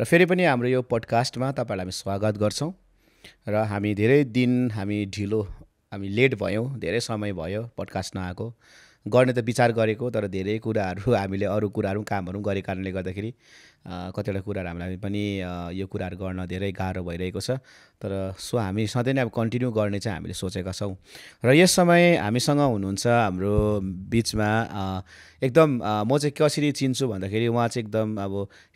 र फेरि पनि हाम्रो यो पडकास्टमा तपाईँहरूलाई हामी स्वागत गर्छौँ र हामी धेरै दिन हामी ढिलो हामी लेट भयौँ धेरै समय भयो पडकास्ट नआएको गर्ने त विचार गरेको तर धेरै कुराहरू हामीले अरू कुराहरू कामहरू गरेको कारणले गर्दाखेरि कतिवटा कुराहरू हामीलाई पनि यो कुराहरू गर्न धेरै गाह्रो भइरहेको छ तर सो हामी सधैँ नै अब कन्टिन्यू गर्ने चाहिँ हामीले सोचेका छौँ र यस समय हामीसँग हुनुहुन्छ हाम्रो बिचमा एकदम म चाहिँ कसरी चिन्छु भन्दाखेरि उहाँ चाहिँ एकदम अब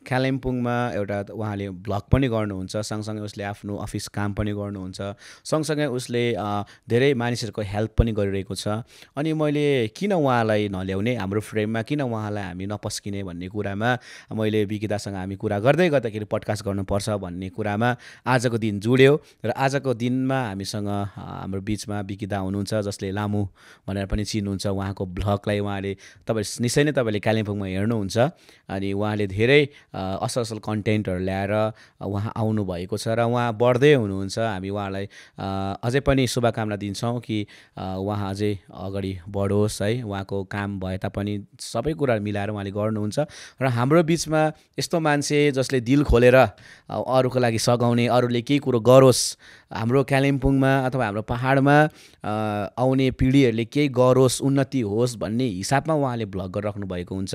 कालिम्पोङमा एउटा उहाँले भ्लग पनि गर्नुहुन्छ सँगसँगै उसले आफ्नो अफिस काम पनि गर्नुहुन्छ सँगसँगै उसले धेरै मानिसहरूको हेल्प पनि गरिरहेको छ अनि मैले किन उहाँलाई नल्याउने हाम्रो फ्रेममा किन उहाँलाई हामी नपस्किने भन्ने कुरामा मैले विकिदा सँग हामी कुरा गर्दै गर्दाखेरि पडकास्ट गर्नुपर्छ भन्ने कुरामा आजको दिन जोड्यो र आजको दिनमा हामीसँग हाम्रो बिचमा विकिदा हुनुहुन्छ जसले लामो भनेर पनि चिन्नुहुन्छ उहाँको भ्लगलाई उहाँले तपाईँ निश्चय नै तपाईँले कालिम्पोङमा हेर्नुहुन्छ अनि उहाँले धेरै असल असल कन्टेन्टहरू ल्याएर उहाँ आउनुभएको छ र उहाँ बढ्दै हुनुहुन्छ हामी उहाँलाई अझै पनि शुभकामना दिन्छौँ कि उहाँ अझै अगाडि बढोस् है उहाँको काम भए तापनि सबै कुरा मिलाएर उहाँले गर्नुहुन्छ र हाम्रो बिचमा यस्तो मान्छे जसले दिल खोलेर अरूको लागि सघाउने अरूले केही कुरो गरोस् हाम्रो कालिम्पोङमा अथवा हाम्रो पाहाडमा आउने पिँढीहरूले केही गरोस् उन्नति होस् भन्ने हिसाबमा उहाँले भ्लग गरिराख्नु भएको हुन्छ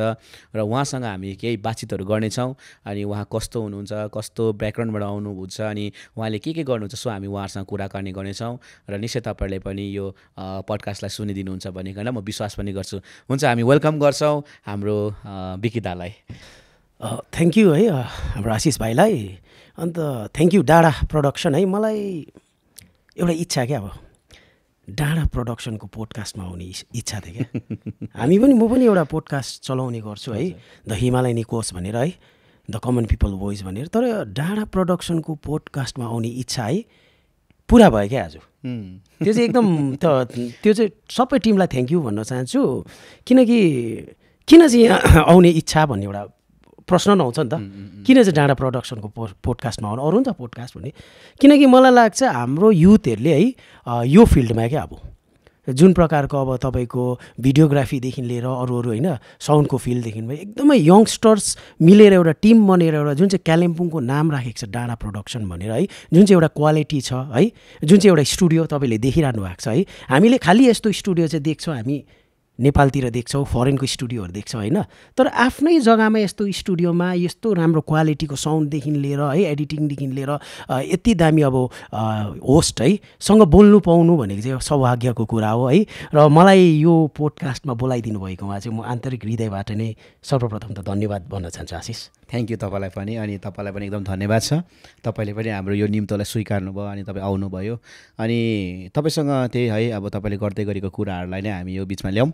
र उहाँसँग हामी केही बातचितहरू गर्नेछौँ अनि उहाँ कस्तो हुनुहुन्छ कस्तो ब्याकग्राउन्डबाट आउनुहुन्छ अनि उहाँले के के गर्नुहुन्छ सो हामी उहाँहरूसँग कुराकानी गर्नेछौँ र निश्चय तपाईँहरूले पनि यो पडकास्टलाई सुनिदिनुहुन्छ भनिकन म विश्वास पनि गर्छु हुन्छ हामी वेलकम गर्छौँ हाम्रो विकितालाई थ्याङ्क यू है हाम्रो आशिष भाइलाई अन्त थ्याङ्क यू डाँडा प्रडक्सन है मलाई एउटा इच्छा क्या अब डाँडा प्रडक्सनको पोडकास्टमा आउने इच्छा थियो क्या हामी पनि म पनि एउटा पोडकास्ट चलाउने गर्छु है द हिमालयन कोर्स भनेर है द कमन पिपल भोइस भनेर तर डाँडा प्रडक्सनको पोडकास्टमा आउने इच्छा है पुरा भयो क्या आज त्यो चाहिँ एकदम त त्यो चाहिँ सबै टिमलाई थ्याङ्क यू भन्न चाहन्छु किनकि किन चाहिँ यहाँ आउने इच्छा भन्ने एउटा प्रश्न नहुन्छ नि त किन चाहिँ डाँडा प्रडक्सनको पो पोडकास्ट आउनु अरू नि त पोडकास्ट भन्ने किनकि मलाई लाग्छ हाम्रो युथहरूले है यो फिल्डमा क्या अब जुन प्रकारको अब तपाईँको भिडियोग्राफीदेखि लिएर अरू अरू होइन साउन्डको फिल्डदेखि एकदमै यङ्स्टर्स मिलेर एउटा टिम बनेर एउटा जुन चाहिँ कालिम्पोङको नाम राखेको छ डाँडा प्रडक्सन भनेर है जुन चाहिँ एउटा क्वालिटी छ है जुन चाहिँ एउटा स्टुडियो तपाईँले देखिरहनु भएको छ है हामीले खालि यस्तो स्टुडियो चाहिँ देख्छौँ हामी नेपालतिर देख्छौँ फरेनको स्टुडियोहरू देख्छौँ होइन तर आफ्नै जग्गामा यस्तो स्टुडियोमा यस्तो राम्रो क्वालिटीको साउन्डदेखि लिएर है एडिटिङदेखि लिएर यति दामी अब होस्ट है सँग बोल्नु पाउनु भनेको चाहिँ सौभाग्यको कुरा हो है र मलाई यो पोडकास्टमा बोलाइदिनु भएकोमा चाहिँ म आन्तरिक हृदयबाट नै सर्वप्रथम त धन्यवाद भन्न चाहन्छु आशिष थ्याङ्क यू तपाईँलाई पनि अनि तपाईँलाई पनि एकदम धन्यवाद छ तपाईँले पनि हाम्रो यो निम्तोलाई भयो अनि तपाईँ आउनुभयो अनि तपाईँसँग त्यही है अब तपाईँले गर्दै गरेको कुराहरूलाई नै हामी यो बिचमा ल्याउँ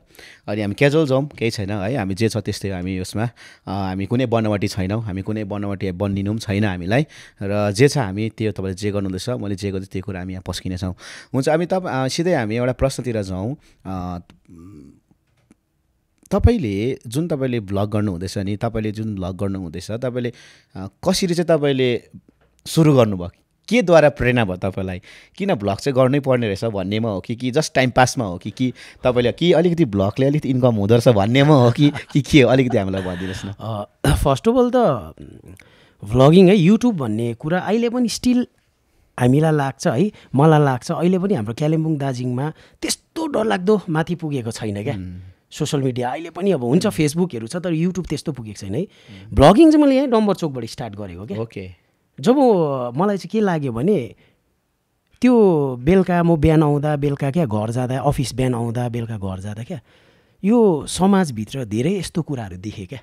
अनि हामी क्याजुअल जाउँ केही छैन है हामी जे छ त्यस्तै हामी यसमा हामी कुनै बनावटी छैनौँ हामी कुनै बनावटी बनिनु पनि छैन हामीलाई र जे छ हामी त्यो तपाईँले जे गर्नुहुँदैछ मैले जे गर्दैछु त्यो कुरा हामी यहाँ पस्किनेछौँ हुन्छ हामी तपाईँ सिधै हामी एउटा प्रश्नतिर जाउँ तपाईँले जुन तपाईँले भ्लग गर्नुहुँदैछ नि तपाईँले जुन भ्लग गर्नुहुँदैछ तपाईँले कसरी चाहिँ तपाईँले सुरु गर्नुभयो केद्वारा प्रेरणा भयो तपाईँलाई किन भ्लग चाहिँ गर्नै पर्ने रहेछ भन्नेमा हो कि कि जस्ट टाइम पासमा हो कि कि तपाईँले कि अलिकति भ्लगले अलिकति इन्कम हुँदो रहेछ भन्नेमा हो कि कि के हो अलिकति हामीलाई भनिदिनुहोस् न फर्स्ट अफ अल त भ्लगिङ है युट्युब भन्ने कुरा अहिले पनि स्टिल हामीलाई लाग्छ है मलाई लाग्छ अहिले पनि हाम्रो कालिम्पोङ दार्जिलिङमा त्यस्तो डरलाग्दो माथि पुगेको छैन क्या सोसियल मिडिया अहिले पनि अब हुन्छ फेसबुकहरू छ तर युट्युब त्यस्तो पुगेको छैन है ब्लगिङ चाहिँ मैले यहीँ डम्बर चोकबाट स्टार्ट गरेको क्या ओके जब मलाई चाहिँ के लाग्यो भने त्यो बेलुका म बिहान आउँदा बेलुका क्या घर जाँदा अफिस बिहान आउँदा बेलुका घर जाँदा क्या यो समाजभित्र धेरै यस्तो कुराहरू देखेँ क्या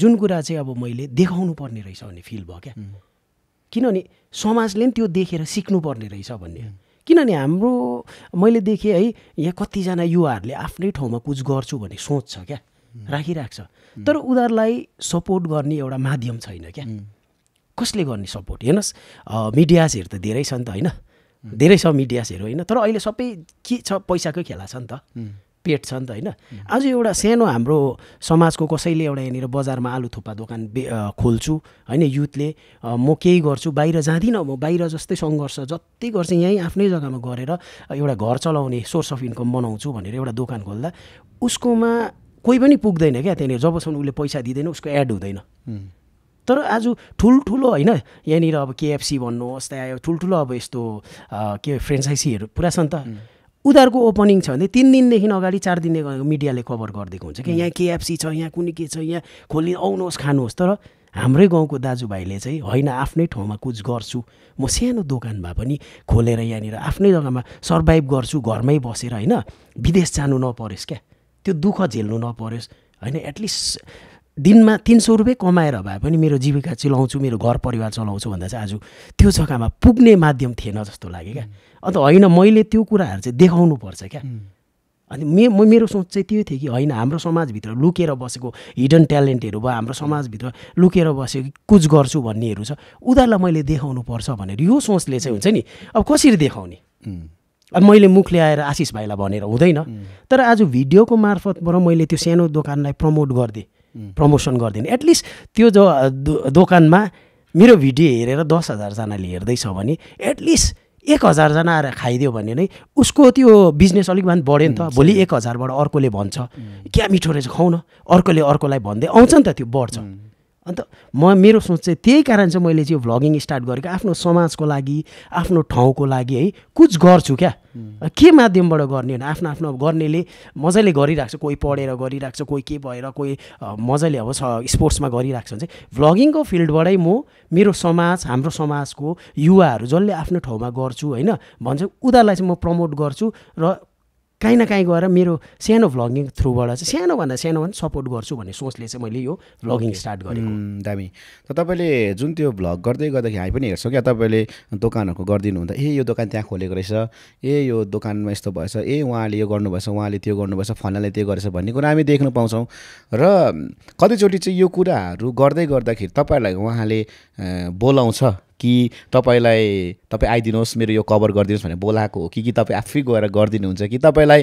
जुन कुरा चाहिँ अब मैले देखाउनु पर्ने रहेछ भन्ने फिल भयो क्या किनभने समाजले पनि त्यो देखेर सिक्नुपर्ने रहेछ भन्ने किनभने हाम्रो मैले देखेँ है यहाँ कतिजना युवाहरूले आफ्नै ठाउँमा कुछ गर्छु भन्ने सोच छ क्या राखिरहेको छ तर उनीहरूलाई सपोर्ट गर्ने एउटा माध्यम छैन क्या कसले गर्ने सपोर्ट हेर्नुहोस् मिडियाजहरू त धेरै छ नि त होइन धेरै छ मिडियाजहरू होइन तर अहिले सबै के छ पैसाकै खेला छ नि त पेट छ नि त होइन आज एउटा सानो हाम्रो समाजको कसैले एउटा यहाँनिर बजारमा आलु थुक्पा दोकान खोल्छु होइन युथले म केही गर्छु बाहिर जाँदिनँ म बाहिर जस्तै सङ्घर्ष जति गर्छु यहीँ आफ्नै जग्गामा गरेर एउटा घर चलाउने सोर्स अफ इन्कम बनाउँछु भनेर एउटा दोकान खोल्दा उसकोमा कोही पनि पुग्दैन क्या त्यहाँनिर जबसम्म उसले पैसा दिँदैन उसको एड हुँदैन तर आज ठुल्ठुलो होइन यहाँनिर अब केएफसी भन्नुहोस् त्यहाँ ठुल्ठुलो अब यस्तो के फ्रेन्चाइजीहरू पुरा छ नि त उनीहरूको ओपनिङ छ भने तिन दिनदेखि अगाडि चार दिनदेखि मिडियाले कभर गरिदिएको हुन्छ कि यहाँ केएफसी छ यहाँ कुनै के छ यहाँ खोलि आउनुहोस् खानुहोस् तर हाम्रै गाउँको दाजुभाइले चाहिँ होइन आफ्नै ठाउँमा कुछ गर्छु म सानो दोकान भए पनि खोलेर यहाँनिर आफ्नै जग्गामा सर्भाइभ गर्छु घरमै बसेर होइन विदेश जानु नपरोस् क्या त्यो दुःख झेल्नु नपरोस् होइन एटलिस्ट दिनमा तिन सौ रुपियाँ कमाएर भए पनि मेरो जीविका चिलाउँछु मेरो घर परिवार चलाउँछु भन्दा चाहिँ आज त्यो जग्गामा पुग्ने माध्यम थिएन जस्तो लाग्यो क्या अन्त होइन मैले त्यो कुराहरू चाहिँ देखाउनु पर्छ क्या अनि मे म मेरो सोच चाहिँ त्यो थियो कि होइन हाम्रो समाजभित्र लुकेर बसेको हिडन ट्यालेन्टहरू भयो हाम्रो समाजभित्र लुकेर बसेको कुछ गर्छु भन्नेहरू छ उनीहरूलाई मैले देखाउनु पर्छ भनेर यो सोचले चाहिँ हुन्छ नि अब कसरी देखाउने अब मैले मुख ल्याएर आशिष भाइलाई भनेर हुँदैन तर आज भिडियोको मार्फतबाट मैले त्यो सानो दोकानलाई प्रमोट गरिदिएँ Mm. प्रमोसन गरिदिने एटलिस्ट त्यो जो दोकानमा मेरो भिडियो हेरेर दस हजारजनाले हेर्दैछ भने एटलिस्ट एक हजारजना आएर खाइदियो भने नै उसको त्यो बिजनेस अलिक भए बढ्यो नि त mm, भोलि एक हजारबाट अर्कोले भन्छ mm. क्या मिठो रहेछ खुवाउन अर्कोले अर्कोलाई भन्दै आउँछ नि त त्यो बढ्छ अन्त म मेरो सोच चाहिँ त्यही कारण चाहिँ मैले चाहिँ भ्लगिङ स्टार्ट गरेको आफ्नो समाजको लागि आफ्नो ठाउँको लागि है कुछ गर्छु क्या के माध्यमबाट गर्ने होइन आफ्नो आफ्नो गर्नेले मजाले गरिरहेको छ कोही पढेर गरिरहेको छ कोही के भएर कोही मजाले अब स्पोर्ट्समा गरिरहेको छ भने चाहिँ भ्लगिङको फिल्डबाटै म मेरो समाज हाम्रो समाजको युवाहरू जसले आफ्नो ठाउँमा गर्छु होइन भन्छ उनीहरूलाई चाहिँ म प्रमोट गर्छु र काहीँ न काहीँ गएर मेरो सानो भ्लगिङ थ्रुबाट चाहिँ सानोभन्दा सानो भने सपोर्ट गर्छु भन्ने सोचले चाहिँ मैले यो भ्लगिङ स्टार्ट गरेँ दामी त तपाईँले जुन त्यो भ्लग गर्दै गर्दाखेरि हामी पनि हेर्छौँ क्या तपाईँले दोकानहरूको गरिदिनु हुँदा ए यो दोकान त्यहाँ खोलेको रहेछ ए यो दोकानमा यस्तो भएछ ए उहाँले यो गर्नुभएछ उहाँले त्यो गर्नुभएछ फलाले त्यो गरेछ भन्ने कुरा हामी देख्न पाउँछौँ र कतिचोटि चाहिँ यो कुराहरू गर्दै गर्दाखेरि तपाईँहरूलाई उहाँले बोलाउँछ कि तपाईँलाई तपाईँ आइदिनुहोस् मेरो यो कभर गरिदिनुहोस् भनेर बोलाएको हो कि कि तपाईँ आफै गएर गरिदिनुहुन्छ कि तपाईँलाई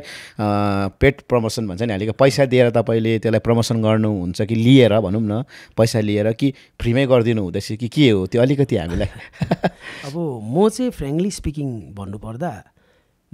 पेट प्रमोसन भन्छ नि अलिक पैसा दिएर तपाईँले त्यसलाई प्रमोसन गर्नुहुन्छ कि लिएर भनौँ न पैसा लिएर कि फ्रीमै गरिदिनु हुँदैछ कि के हो त्यो अलिकति हामीलाई अब म चाहिँ फ्रेङ्कली स्पिकिङ भन्नुपर्दा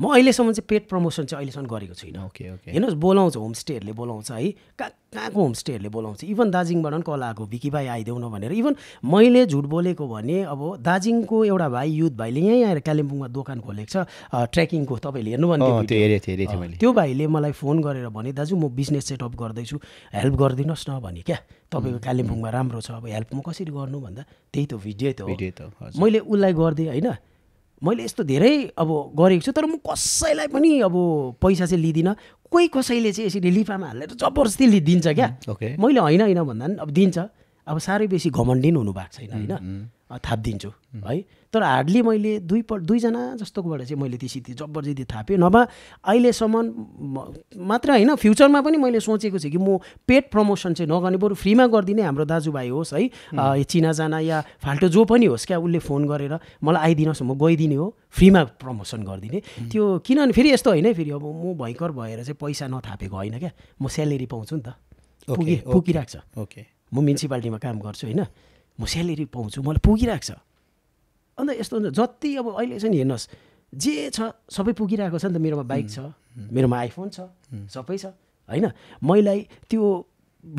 म अहिलेसम्म चाहिँ पेट प्रमोसन चाहिँ अहिलेसम्म गरेको छुइनँ ओके ओके हेर्नुहोस् बोलाउँछ होमस्टेहरूले बोलाउँछ है कहाँ कहाँको होमस्टेहरूले बोलाउँछ इभन दार्जिलिङबाट पनि कल आएको भिकी भाइ आइदेऊ न भनेर इभन मैले झुट बोलेको भने अब दार्जिलिङको एउटा भाइ युथ भाइले यहीँ आएर कालिम्पोङमा दोकान खोलेको छ ट्रेकिङको तपाईँले हेर्नुभयो भने त्यो भाइले मलाई फोन गरेर भने दाजु म बिजनेस सेटअप गर्दैछु हेल्प गरिदिनुहोस् न भने क्या तपाईँको कालिम्पोङमा राम्रो छ अब हेल्प म कसरी गर्नु भन्दा त्यही त भिडियो त मैले उसलाई गरिदिएँ होइन मैले यस्तो धेरै अब गरेको छु तर म कसैलाई पनि अब पैसा चाहिँ लिँदिनँ कोही कसैले चाहिँ यसरी लिफामा हालेर जबरजस्ती लिदिन्छ क्या मैले होइन होइन भन्दा पनि अब दिन्छ अब साह्रै बेसी घमण्डिन हुनु भएको छैन होइन थापिदिन्छु है तर हार्डली मैले दुई पट दुईजना जस्तोकोबाट चाहिँ मैले त्यसरी जबरजस्ती थापेँ नभए अहिलेसम्म मात्र होइन फ्युचरमा पनि मैले सोचेको छु कि म पेट प्रमोसन चाहिँ नगर्ने बरु फ्रीमा गरिदिने हाम्रो दाजुभाइ होस् है चिनाजाना या फाल्टो जो पनि होस् क्या उसले फोन गरेर मलाई आइदिनुहोस् म गइदिने हो फ्रीमा प्रमोसन गरिदिने त्यो किनभने फेरि यस्तो होइन फेरि अब म भयङ्कर भएर चाहिँ पैसा नथापेको होइन क्या म स्यालेरी पाउँछु नि त पुगे पुगिरहेको छ ओके म म्युनिसिपालिटीमा काम गर्छु होइन म स्यालेरी पाउँछु मलाई पुगिरहेको छ अन्त यस्तो हुन्छ जति अब अहिले चाहिँ नि हेर्नुहोस् जे छ सबै पुगिरहेको छ नि त मेरोमा बाइक छ मेरोमा आइफोन छ सबै छ होइन मैलाई त्यो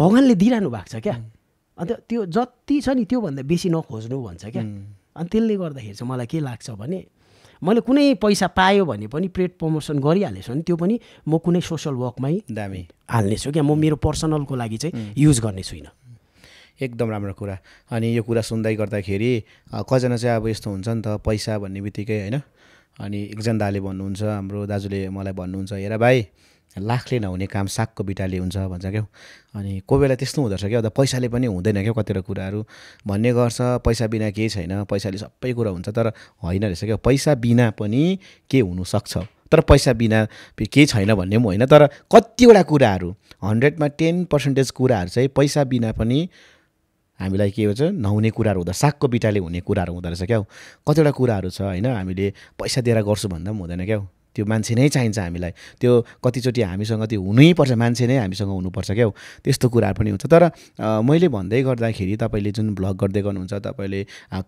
भगवान्ले दिइरहनु भएको छ क्या अन्त त्यो जति छ नि त्योभन्दा बेसी नखोज्नु भन्छ क्या अनि त्यसले गर्दाखेरि चाहिँ मलाई के लाग्छ भने मैले कुनै पैसा पायो भने पनि प्रेड प्रमोसन गरिहालेछु भने त्यो पनि म कुनै सोसियल वर्कमै दामी हाल्नेछु क्या म मेरो पर्सनलको लागि चाहिँ युज गर्ने छुइनँ एकदम राम्रो कुरा अनि यो कुरा सुन्दै गर्दाखेरि कजना चाहिँ अब यस्तो हुन्छ नि त पैसा भन्ने बित्तिकै होइन अनि एकजना दाले भन्नुहुन्छ हाम्रो दाजुले मलाई भन्नुहुन्छ हेर भाइ लाखले नहुने काम सागको बिटाले हुन्छ भन्छ क्या अनि कोही बेला त्यस्तो हुँदो रहेछ क्या अन्त पैसाले पनि हुँदैन क्या कतिवटा कुराहरू भन्ने गर्छ पैसा बिना केही छैन पैसाले सबै कुरा हुन्छ तर होइन रहेछ क्या पैसा बिना पनि के हुनुसक्छ तर पैसा बिना केही छैन भन्ने पनि होइन तर कतिवटा कुराहरू हन्ड्रेडमा टेन पर्सेन्टेज कुराहरू चाहिँ पैसा बिना पनि हामीलाई के हुन्छ नहुने कुराहरू हुँदा सागको बिटाले हुने कुराहरू हुँदो रहेछ क्या कतिवटा कुराहरू छ होइन हामीले पैसा दिएर गर्छु भन्दा पनि हुँदैन क्या त्यो मान्छे नै चाहिन्छ हामीलाई त्यो कतिचोटि हामीसँग त्यो हुनैपर्छ मान्छे नै हामीसँग हुनुपर्छ क्या त्यस्तो कुराहरू पनि हुन्छ तर मैले भन्दै गर्दाखेरि तपाईँले जुन भ्लग गर्दै गर्नुहुन्छ तपाईँले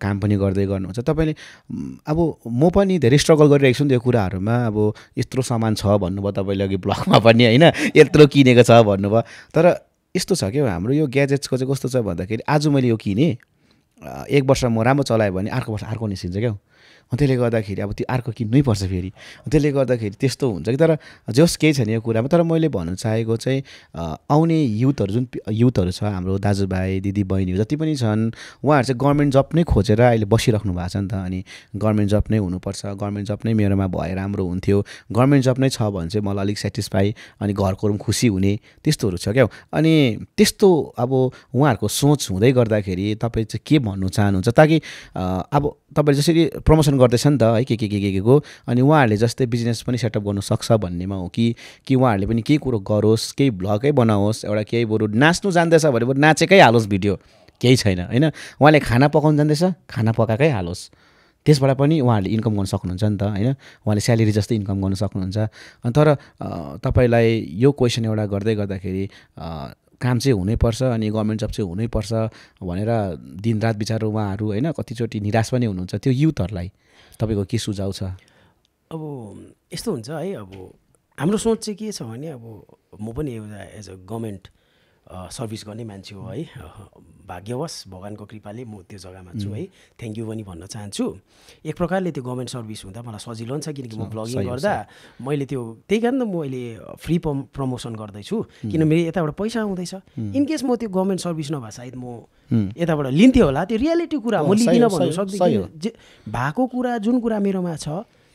काम पनि गर्दै गर्नुहुन्छ तपाईँले अब म पनि धेरै स्ट्रगल गरिरहेको छु नि त्यो कुराहरूमा अब यत्रो सामान छ भन्नुभयो तपाईँले अघि ब्लगमा पनि होइन यत्रो किनेको छ भन्नुभयो तर यस्तो छ क्या हाम्रो यो ग्याजेट्सको चाहिँ कस्तो छ भन्दाखेरि आज मैले यो किनेँ एक वर्ष म राम्रो चलायो भने अर्को वर्ष अर्को निस्किन्छ क्या त्यसले गर्दाखेरि अब त्यो अर्को किन्नै पर्छ फेरि त्यसले गर्दाखेरि त्यस्तो हुन्छ कि तर जोस् केही छैन यो कुरामा तर मैले भन्न चाहेको चाहिँ आउने युथहरू जुन युथहरू छ हाम्रो दाजुभाइ दिदीबहिनीहरू जति पनि छन् उहाँहरू चाहिँ गभर्मेन्ट जब नै खोजेर अहिले बसिराख्नु भएको छ नि त अनि गभर्मेन्ट जब नै हुनुपर्छ गभर्मेन्ट जब नै मेरोमा भए राम्रो हुन्थ्यो गभर्मेन्ट जब नै छ भने चाहिँ मलाई अलिक सेटिस्फाई अनि घरको पनि खुसी हुने त्यस्तोहरू छ क्या अनि त्यस्तो अब उहाँहरूको सोच हुँदै गर्दाखेरि तपाईँ चाहिँ के भन्नु चाहनुहुन्छ ताकि अब तपाईँले जसरी प्रमोसन गर्दैछ नि त है के के के के को अनि उहाँहरूले जस्तै बिजनेस पनि सेटअप गर्नु सक्छ भन्नेमा हो कि कि उहाँहरूले पनि केही कुरो गरोस् केही भ्लगै बनाओस् एउटा केही बरु नाच्नु जान्दैछ भने बरु नाचेकै हालोस् भिडियो केही छैन होइन उहाँले खाना पकाउनु जान्दैछ खाना पकाएकै हालोस् त्यसबाट पनि उहाँहरूले इन्कम गर्नु सक्नुहुन्छ नि त होइन उहाँले स्यालेरी जस्तै इन्कम गर्नु सक्नुहुन्छ अनि तर तपाईँलाई यो क्वेसन एउटा गर्दै गर्दाखेरि काम चाहिँ हुनैपर्छ अनि गभर्मेन्ट जब चाहिँ हुनैपर्छ भनेर दिनरात बिचारो उहाँहरू होइन कतिचोटि निराश पनि हुनुहुन्छ त्यो युथहरूलाई तपाईँको के सुझाव छ अब यस्तो हुन्छ है अब हाम्रो सोच चाहिँ के छ भने अब म पनि एउटा एज अ गभर्मेन्ट सर्भिस गर्ने मान्छे हो है भाग्यवश भगवान्को कृपाले म त्यो जग्गामा छु है थ्याङ्क यू पनि भन्न चाहन्छु एक प्रकारले त्यो गभर्मेन्ट सर्भिस हुँदा मलाई सजिलो हुन्छ किनकि म ब्लगिङ गर्दा मैले त्यो त्यही कारण त म अहिले फ्री प्रमोसन गर्दैछु किन मेरो यताबाट पैसा आउँदैछ इनकेस म त्यो गभर्मेन्ट सर्भिस नभए सायद म यताबाट लिन्थेँ होला त्यो रियालिटी कुरा म लिँदिनँ भन्नु सक्दिनँ भएको कुरा जुन कुरा मेरोमा छ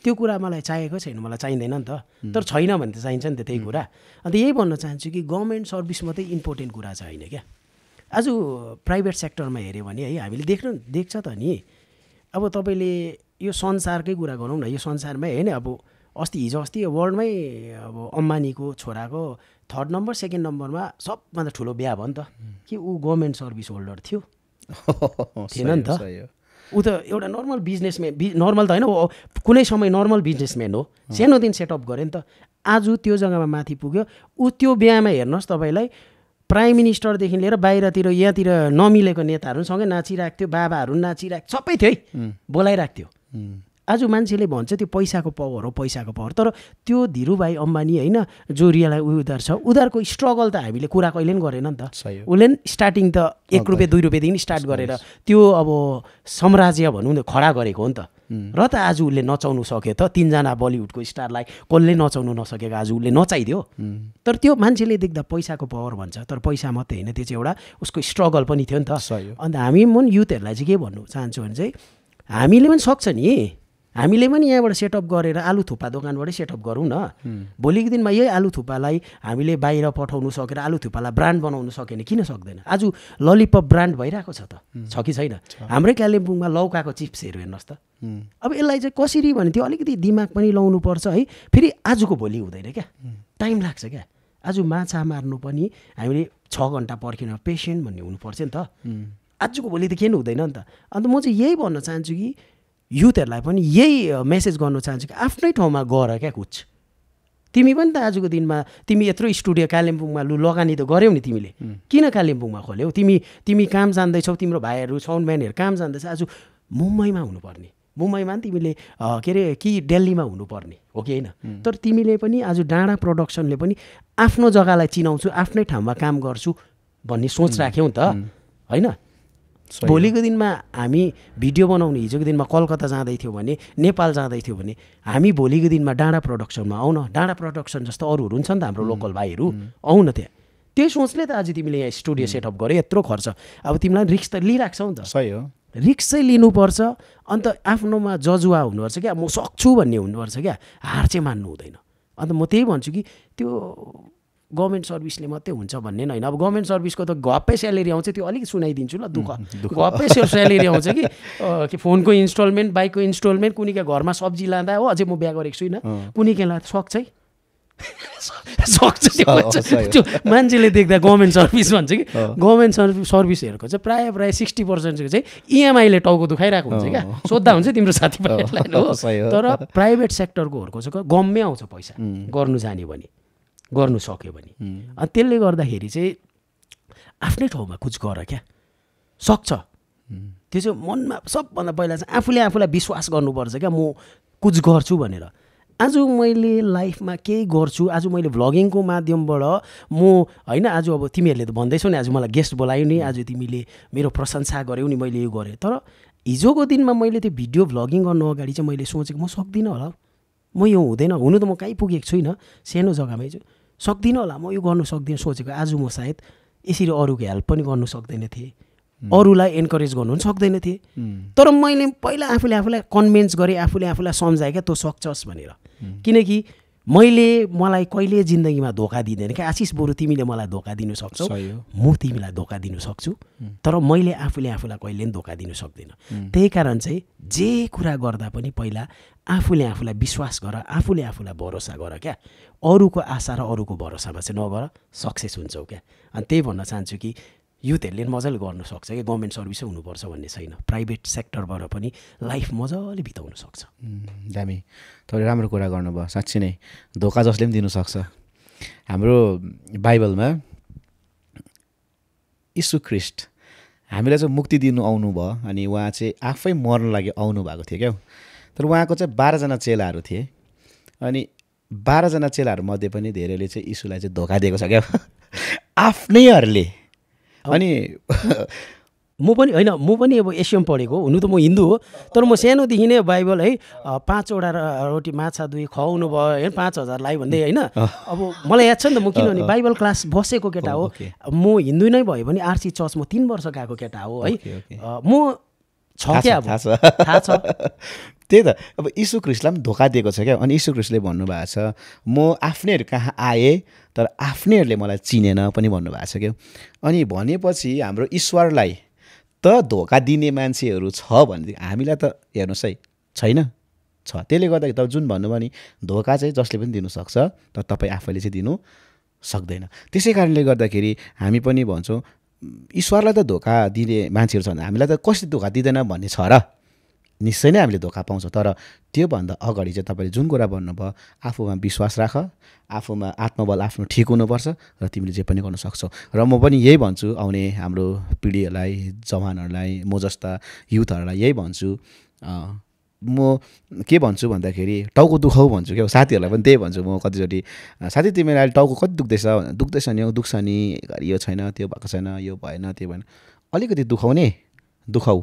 त्यो कुरा मलाई चाहिएको छैन मलाई चाहिँदैन नि त तर छैन भने त चाहिन्छ नि त त्यही कुरा अन्त यही भन्न चाहन्छु कि गभर्मेन्ट सर्भिस मात्रै इम्पोर्टेन्ट कुरा छ होइन क्या आज प्राइभेट सेक्टरमा हेऱ्यो भने है हामीले देख्नु देख्छ त नि अब तपाईँले यो संसारकै कुरा गरौँ न यो संसारमै होइन अब अस्ति हिजो अस्ति वर्ल्डमै अब अम्बानीको छोराको थर्ड नम्बर सेकेन्ड नम्बरमा सबभन्दा ठुलो बिहा भयो नि त कि ऊ गभर्मेन्ट सर्भिस होल्डर थियो थिएन नि त ऊ त एउटा नर्मल बिजनेसम्यान बि नर्मल त होइन कुनै समय नर्मल बिजनेसम्यान हो सानो दिन सेटअप गऱ्यो नि त आज त्यो जग्गामा माथि पुग्यो ऊ त्यो बिहामा हेर्नुहोस् तपाईँलाई प्राइम मिनिस्टरदेखि लिएर बाहिरतिर यहाँतिर नमिलेको नेताहरू सँगै नाचिरहेको थियो बाबाहरू नाचिरहेको सबै थियो है बोलाइरहेको थियो आज मान्छेले भन्छ त्यो पैसाको पावर हो पैसाको पावर तर त्यो धिरुभाइ अम्बानी होइन जो उयो उधार छ उधारको स्ट्रगल त हामीले कुरा कहिले पनि गरेन नि त उसले पनि स्टार्टिङ त एक रुपियाँ दुई रुपियाँदेखि स्टार्ट गरेर त्यो अब साम्राज्य भनौँ न खडा गरेको हो नि त र त आज उसले नचाउनु सक्यो त तिनजना बलिउडको स्टारलाई कसले नचाउनु नसकेको आज उसले नचाइदियो तर त्यो मान्छेले देख्दा पैसाको पावर भन्छ तर पैसा मात्रै होइन त्यो चाहिँ एउटा उसको स्ट्रगल पनि थियो नि त अन्त हामी म युथहरूलाई चाहिँ के भन्नु चाहन्छु भने चाहिँ हामीले पनि सक्छ नि हामीले पनि यहाँबाट सेटअप गरेर आलु थुक्पा दोकानबाटै सेटअप गरौँ न भोलिको दिनमा यही आलु थुक्पालाई हामीले बाहिर पठाउनु सकेर आलु थुक्पालाई ब्रान्ड बनाउनु सकेन किन सक्दैन आज ललिपप ब्रान्ड भइरहेको छ त छ कि छैन हाम्रै कालिम्पोङमा लौकाको चिप्सहरू हेर्नुहोस् त अब यसलाई चाहिँ कसरी भने त्यो अलिकति दिमाग पनि लाउनुपर्छ है फेरि आजको भोलि हुँदैन क्या टाइम लाग्छ क्या आज माछा मार्नु पनि हामीले छ घन्टा पर्खिन पेसेन्ट भन्ने हुनुपर्छ नि त आजको भोलि त के हुँदैन नि त अन्त म चाहिँ यही भन्न चाहन्छु कि युथहरूलाई पनि यही मेसेज गर्न चाहन्छु कि आफ्नै ठाउँमा गर क्या कुच तिमी पनि त आजको दिनमा तिमी यत्रो स्टुडियो कालिम्पोङमा लु लगानी त गऱ्यौ नि तिमीले किन कालिम्पोङमा खोल्यौ तिमी तिमी काम जान्दैछौ तिम्रो भाइहरू साउन्डम्यानहरू काम जान्दैछ आज मुम्बईमा हुनुपर्ने मुम्बईमा पनि तिमीले के अरे कि दिल्लीमा हुनुपर्ने हो कि होइन तर तिमीले पनि आज डाँडा प्रडक्सनले पनि आफ्नो जग्गालाई चिनाउँछु आफ्नै ठाउँमा काम गर्छु भन्ने सोच राख्यौ नि त होइन भोलिको दिनमा हामी भिडियो बनाउने हिजोको दिनमा कलकत्ता जाँदैथ्यौँ भने नेपाल जाँदैथ्यौँ भने हामी भोलिको दिनमा डाँडा प्रडक्सनमा आउन डाँडा प्रडक्सन जस्तो अरूहरू हुन्छ नि त हाम्रो लोकल भाइहरू आउन त्यहाँ त्यही सोचले त आज तिमीले यहाँ स्टुडियो सेटअप गर्यो यत्रो खर्च अब तिमीलाई रिक्स त लिइराख्छौ नि त सही हो रिक्स चाहिँ लिनुपर्छ अन्त आफ्नोमा जजुवा हुनुपर्छ क्या म सक्छु भन्ने हुनुपर्छ क्या हार चाहिँ मान्नु हुँदैन अन्त म त्यही भन्छु कि त्यो गभर्मेन्ट सर्भिसले मात्रै हुन्छ भन्ने होइन अब गभर्मेन्ट सर्भिसको त घप्पै स्यालेरी आउँछ त्यो अलिक सुनाइदिन्छु ल दुःख घप्पै स्यालेरी आउँछ कि कि फोनको इन्स्टलमेन्ट बाइकको इन्स्टलमेन्ट कुनै घरमा सब्जी लाँदा हो अझै म बिहा गरेको छुइनँ कुनै के लाँदा सक्छ है त्यो मान्छेले देख्दा गभर्मेन्ट सर्भिस भन्छ कि गभर्मेन्ट सर्भिस सर्भिसहरूको चाहिँ प्रायः प्रायः सिक्सटी पर्सेन्टको चाहिँ इएमआईले टाउको दुखाइरहेको हुन्छ क्या सोद्धा हुन्छ तिम्रो साथीभाइहरूलाई हो तर प्राइभेट सेक्टरकोहरूको चाहिँ गम्मै आउँछ पैसा गर्नु जाने भने गर्नु सक्यो भने अनि त्यसले गर्दाखेरि चाहिँ आफ्नै ठाउँमा कुछ गर क्या सक्छ त्यो चाहिँ मनमा सबभन्दा पहिला चाहिँ आफूले आफूलाई विश्वास गर्नुपर्छ क्या म कुछ गर्छु भनेर आज मैले लाइफमा केही गर्छु आज मैले भ्लगिङको माध्यमबाट म होइन आज अब तिमीहरूले त भन्दैछौ नि आज मलाई गेस्ट बोलायौ नि आज तिमीले मेरो प्रशंसा गऱ्यौ नि मैले यो गरेँ तर हिजोको दिनमा मैले त्यो भिडियो भ्लगिङ गर्नु अगाडि चाहिँ मैले सोचेको म सक्दिनँ होला म यो हुँदैन हुनु त म कहीँ पुगेको छुइनँ सानो जग्गामै छु सक्दिनँ होला म यो गर्नु सक्दिनँ सोचेको आज म सायद यसरी अरूको हेल्प पनि गर्नु सक्दैन थिएँ अरूलाई इन्करेज गर्नु पनि सक्दैन थिएँ तर मैले पहिला आफूले आफूलाई कन्भिन्स गरेँ आफूले आफूलाई सम्झाएँ क्या तँ सक्छस् भनेर किनकि मैले मलाई कहिले जिन्दगीमा धोका दिँदैन क्या आशिष बरु तिमीले मलाई धोका दिनु सक्छौ म तिमीलाई धोका दिनु सक्छु तर मैले आफूले आफूलाई कहिले पनि धोका दिनु सक्दिनँ त्यही कारण चाहिँ जे कुरा गर्दा पनि पहिला आफूले आफूलाई विश्वास गर आफूले आफूलाई भरोसा गर क्या अरूको आशा र अरूको भरोसामा चाहिँ नगर सक्सेस हुन्छौ क्या अनि त्यही भन्न चाहन्छु कि युथहरूले मजाले गर्न सक्छ कि गभर्मेन्ट सर्भिसै हुनुपर्छ भन्ने छैन प्राइभेट सेक्टरबाट पनि लाइफ मजाले बिताउन सक्छ दामी तपाईँले राम्रो कुरा गर्नुभयो साँच्ची नै धोका जसले पनि दिनुसक्छ हाम्रो बाइबलमा इसु ख्रिस्ट हामीलाई चाहिँ मुक्ति दिनु भयो अनि उहाँ चाहिँ आफै मर्न लागि आउनु भएको थियो क्या तर उहाँको चाहिँ बाह्रजना चेलाहरू थिए अनि बाह्रजना चेलाहरूमध्ये पनि धेरैले चाहिँ इसुलाई चाहिँ धोका दिएको छ क्या आफ्नैहरूले अनि म पनि होइन म पनि अब एसियम पढेको हुनु त म हिन्दू हो तर म सानोदेखि नै बाइबल है पाँचवटा रोटी माछा दुई खुवाउनु भयो होइन पाँच हजार लायो भन्दै होइन अब मलाई याद छ नि त म किनभने बाइबल क्लास बसेको केटा हो म हिन्दू नै भए पनि आरसी चर्च म तिन वर्ष गएको केटा हो है म छ क्या थाहा छ त्यही त अब यीशु ख्रिस्टलाई पनि धोका दिएको छ क्या अनि यीशु ख्रिस्टले भन्नुभएको छ म आफ्नैहरू कहाँ आएँ तर आफ्नैहरूले मलाई चिनेन पनि भन्नुभएको छ क्या अनि भनेपछि हाम्रो ईश्वरलाई त धोका दिने मान्छेहरू छ भनेदेखि हामीलाई त हेर्नुहोस् है छैन छ त्यसले गर्दाखेरि तपाईँ जुन भन्नुभयो नि धोका चाहिँ जसले पनि दिनुसक्छ तर तपाईँ आफैले चाहिँ दिनु सक्दैन त्यसै कारणले गर्दाखेरि हामी पनि भन्छौँ ईश्वरलाई त धोका दिने मान्छेहरू छ भने हामीलाई त कसरी धोका दिँदैन भन्ने छ र निश्चय नै हामीले धोका पाउँछौँ तर त्योभन्दा अगाडि चाहिँ तपाईँले जुन कुरा भन्नुभयो आफूमा विश्वास राख आफूमा आत्मबल आफ्नो ठिक हुनुपर्छ र तिमीले जे पनि गर्न सक्छौ र म पनि यही भन्छु आउने हाम्रो पिँढीहरूलाई जवानहरूलाई म जस्ता युथहरूलाई यही भन्छु म के भन्छु भन्दाखेरि टाउको दुखाउ भन्छु क्या साथीहरूलाई पनि त्यही भन्छु म कतिचोटि साथी तिमीलाई अहिले टाउको कति दुख्दैछ दुख्दैछ नि हौ दुख्छ नि यो छैन त्यो भएको छैन यो भएन त्यो भएन अलिकति दुखाउने दुखाउ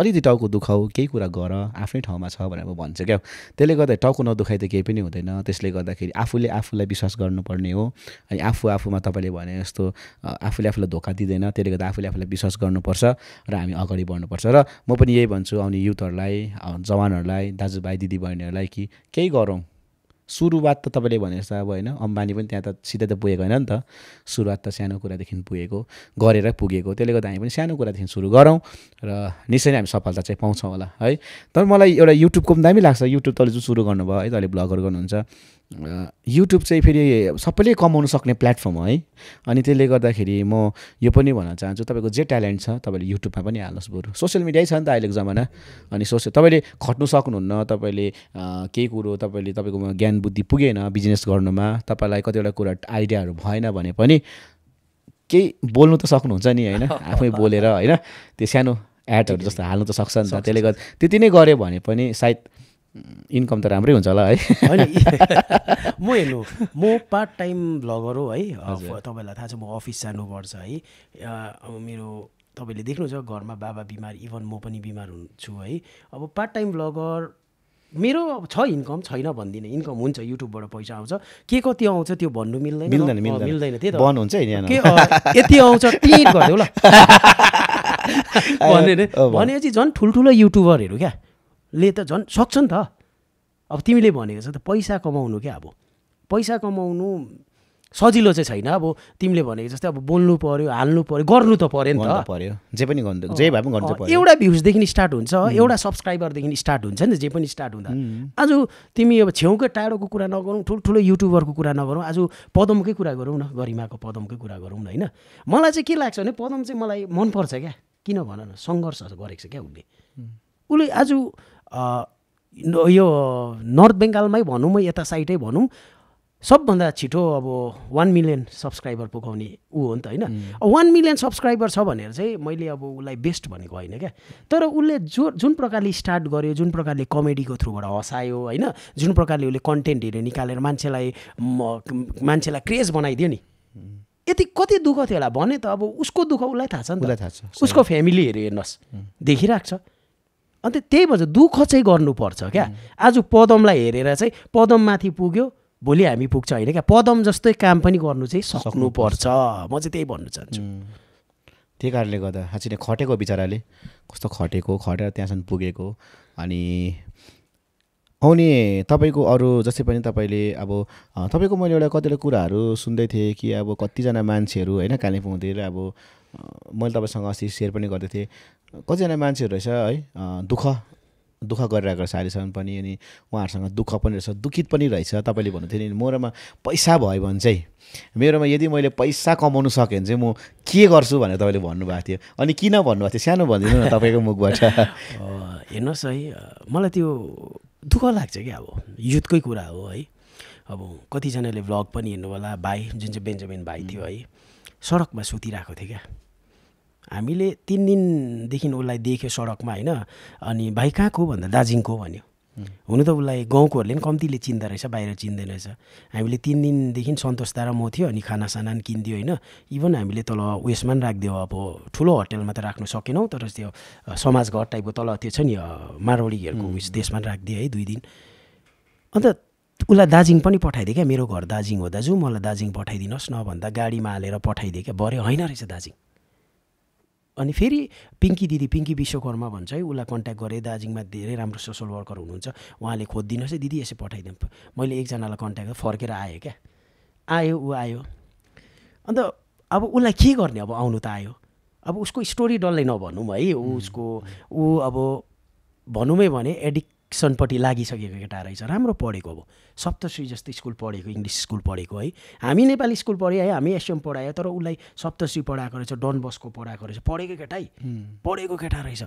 अलिकति टाउको दुखाउ केही कुरा गर आफ्नै ठाउँमा छ भनेर भन्छ क्या त्यसले गर्दा टाउको नदुखाइ त केही पनि हुँदैन त्यसले गर्दाखेरि आफूले आफूलाई विश्वास गर्नुपर्ने हो अनि आफू आफूमा तपाईँले भने जस्तो आफूले आफूलाई धोका दिँदैन त्यसले गर्दा आफूले आफूलाई विश्वास गर्नुपर्छ र हामी अगाडि बढ्नुपर्छ र म पनि यही भन्छु आउने युथहरूलाई जवानहरूलाई दाजुभाइ दिदीबहिनीहरूलाई कि केही गरौँ सुरुवात त तपाईँले भने जस्तो अब होइन अम्बानी पनि त्यहाँ त सिधै त पुगेको होइन नि त सुरुवात त सानो कुरादेखि पुगेको गरेर पुगेको त्यसले गर्दा हामी पनि सानो कुरादेखि सुरु गरौँ र निश्चय नै हामी सफलता चाहिँ पाउँछौँ होला है तर मलाई एउटा युट्युबको पनि दामी लाग्छ युट्युब तपाईँले जुन सुरु गर्नुभयो है तपाईँले ब्लगर गर्नुहुन्छ युट्युब चाहिँ फेरि सबैले कमाउनु सक्ने प्लेटफर्म हो है अनि त्यसले गर्दाखेरि म यो पनि भन्न चाहन्छु तपाईँको जे ट्यालेन्ट छ तपाईँले युट्युबमा पनि हाल्नुहोस् बरु सोसियल मिडियै छ नि त अहिलेको जमाना अनि सोसियल तपाईँले खट्नु सक्नुहुन्न तपाईँले केही कुरो तपाईँले तपाईँकोमा ज्ञान बुद्धि पुगेन बिजनेस गर्नुमा तपाईँलाई कतिवटा कुरा आइडियाहरू भएन भने पनि केही बोल्नु त सक्नुहुन्छ नि होइन आफै बोलेर होइन त्यो सानो एडहरू जस्तो हाल्नु त सक्छ नि त त्यसले गर्दा त्यति नै गऱ्यो भने पनि सायद इन्कम त राम्रै हुन्छ होला है म हेर्नु म पार्ट टाइम भ्लगर हो है तपाईँलाई थाहा छ म अफिस जानुपर्छ है अब मेरो तपाईँले देख्नुहुन्छ घरमा बाबा बिमार इभन म पनि बिमार हुन्छु है अब पार्ट टाइम भ्लगर मेरो अब छ इन्कम छैन भन्दिनँ इन्कम हुन्छ युट्युबबाट पैसा आउँछ के कति आउँछ त्यो भन्नु मिल्दैन मिल्दैन मिल्दैन त्यही त बन्द हुन्छ के यति आउँछ गरिदेऊ ल भनेपछि झन् ठुल्ठुलो युट्युबरहरू क्या ले त झन् सक्छ नि त अब तिमीले भनेको छ त पैसा कमाउनु क्या अब पैसा कमाउनु सजिलो चाहिँ छैन अब तिमीले भनेको जस्तै अब बोल्नु पऱ्यो हाल्नु पऱ्यो गर्नु त पऱ्यो नि त पऱ्यो जे पनि गर्नु जे भए पनि गर्नु एउटा भ्युजदेखि स्टार्ट हुन्छ एउटा सब्सक्राइबरदेखि स्टार्ट हुन्छ नि जे पनि स्टार्ट हुँदा आज तिमी अब छेउकै टाढोको कुरा नगरौँ ठुल्ठुलो युट्युबरको कुरा नगरौँ आज पदमकै कुरा गरौँ न गरिमाको पदमकै कुरा गरौँ न होइन मलाई चाहिँ के लाग्छ भने पदम चाहिँ मलाई मनपर्छ क्या किन भन न सङ्घर्ष गरेको छ क्या उसले उसले आज यो नर्थ बेङ्गालमै भनौँ म यता साइडै भनौँ सबभन्दा छिटो अब वान मिलियन सब्सक्राइबर पुगाउने ऊ हो नि त होइन वान मिलियन सब्सक्राइबर छ भनेर चाहिँ मैले अब उसलाई बेस्ट भनेको होइन क्या तर उसले जो जुन प्रकारले स्टार्ट गर्यो जुन प्रकारले कमेडीको थ्रुबाट हँसायो होइन जुन प्रकारले उसले कन्टेन्टहरू निकालेर मान्छेलाई मान्छेलाई क्रेज बनाइदियो नि यति कति दुःख थियो होला भने त अब उसको दुःख उसलाई थाहा छ नि त उसको फ्यामिलीहरू हेर्नुहोस् देखिरहेको छ अन्त त्यही भन्छ दुःख चाहिँ गर्नुपर्छ क्या आज पदमलाई हेरेर चाहिँ पदममाथि पुग्यो भोलि हामी पुग्छ होइन क्या पदम जस्तै काम पनि गर्नु चाहिँ सक्नुपर्छ म चाहिँ त्यही भन्न चाहन्छु त्यही कारणले गर्दा साँच्ची नै खटेको बिचराले कस्तो खटेको खटेर त्यहाँसम्म पुगेको अनि आउने तपाईँको अरू जस्तै पनि तपाईँले अब तपाईँको मैले एउटा कतिवटा कुराहरू सुन्दै थिएँ कि अब कतिजना मान्छेहरू होइन कालिम्पोङतिर अब मैले तपाईँसँग अस्ति सेयर पनि गर्दै थिएँ कतिजना मान्छेहरू रहेछ है दुःख दुःख गरिरहेको रहेछ अहिलेसम्म पनि अनि उहाँहरूसँग दुःख पनि रहेछ दुखित पनि रहेछ तपाईँले थियो नि मेरोमा पैसा भयो भने चाहिँ मेरोमा यदि मैले पैसा कमाउनु सकेँ भने चाहिँ म के गर्छु भनेर तपाईँले भन्नुभएको थियो अनि किन भन्नुभएको थियो सानो भनिदिनु न तपाईँको मुखबाट हेर्नुहोस् है मलाई त्यो दुःख लाग्छ क्या अब युथकै कुरा हो है अब कतिजनाले भ्लग पनि हेर्नु होला भाइ जुन चाहिँ बेन्जामिन भाइ थियो है सडकमा सुतिरहेको थियो क्या हामीले तिन दिनदेखि उसलाई देख्यो सडकमा होइन अनि भाइ कहाँको भन्दा दार्जिलिङको भन्यो हुनु त उसलाई गाउँकोहरूले पनि कम्तीले चिन्दो रहेछ बाहिर चिन्दैन रहेछ हामीले तिन दिनदेखि सन्तोष र म थियो अनि खानासाना पनि किनिदियो होइन इभन हामीले तल उयसमा पनि राखिदियो अब ठुलो होटेलमा त राख्नु सकेनौँ तर त्यो समाज घर टाइपको तल त्यो छ नि मारवाडीहरूको उयस देशमा पनि राखिदियो है दुई दिन अन्त उसलाई दार्जिलिङ पनि पठाइदिएँ क्या मेरो घर दार्जिलिङ हो दाजु मलाई दार्जिलिङ पठाइदिनुहोस् न भन्दा गाडीमा हालेर पठाइदिएँ क्या भरे होइन रहेछ दार्जिलिङ अनि फेरि पिङ्की दिदी पिङ्की विश्वकर्मा भन्छ है उसलाई कन्ट्याक्ट गरेँ दार्जिलिङमा धेरै राम्रो सोसल वर्कर हुनुहुन्छ उहाँले खोजिदिनुहोस् है दिदी यसो पठाइदिउँ मैले एकजनालाई कन्ट्याक्ट गरेँ फर्केर आएँ क्या आयो ऊ आयो अन्त अब उसलाई के गर्ने अब आउनु त आयो अब उसको स्टोरी डल्लै नभनौँ है उसको ऊ अब भनौँ भने एडिक्ट एक्सनपट्टि लागिसकेको केटा रहेछ राम्रो पढेको अब सप्तश्री जस्तो स्कुल पढेको इङ्ग्लिस स्कुल पढेको है हामी नेपाली स्कुल पढ्यो है हामी एसएम पढायो तर उसलाई सप्तश्री पढाएको रहेछ डन बसको पढाएको रहेछ पढेको है पढेको केटा रहेछ